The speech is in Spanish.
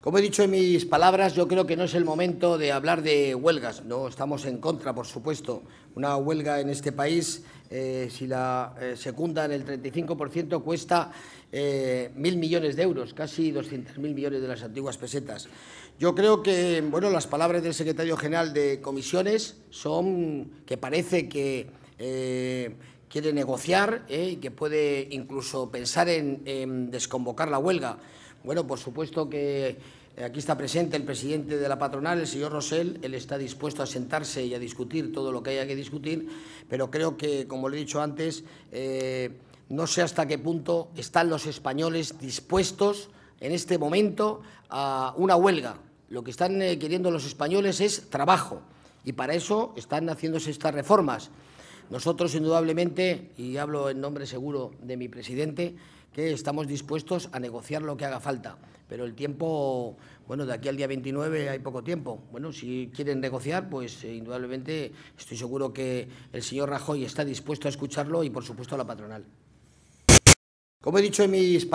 Como he dicho en mis palabras, yo creo que no es el momento de hablar de huelgas. No estamos en contra, por supuesto. Una huelga en este país, eh, si la eh, secunda en el 35%, cuesta eh, mil millones de euros, casi mil millones de las antiguas pesetas. Yo creo que bueno, las palabras del secretario general de comisiones son que parece que quiere negociar y que puede incluso pensar en desconvocar la huelga. Bueno, por supuesto que eh, aquí está presente el presidente de la patronal, el señor Rosell. Él está dispuesto a sentarse y a discutir todo lo que haya que discutir, pero creo que, como le he dicho antes, eh, no sé hasta qué punto están los españoles dispuestos en este momento a una huelga. Lo que están eh, queriendo los españoles es trabajo y para eso están haciéndose estas reformas. Nosotros, indudablemente, y hablo en nombre seguro de mi presidente, que estamos dispuestos a negociar lo que haga falta. Pero el tiempo, bueno, de aquí al día 29 hay poco tiempo. Bueno, si quieren negociar, pues eh, indudablemente estoy seguro que el señor Rajoy está dispuesto a escucharlo y, por supuesto, a la patronal. Como he dicho en mis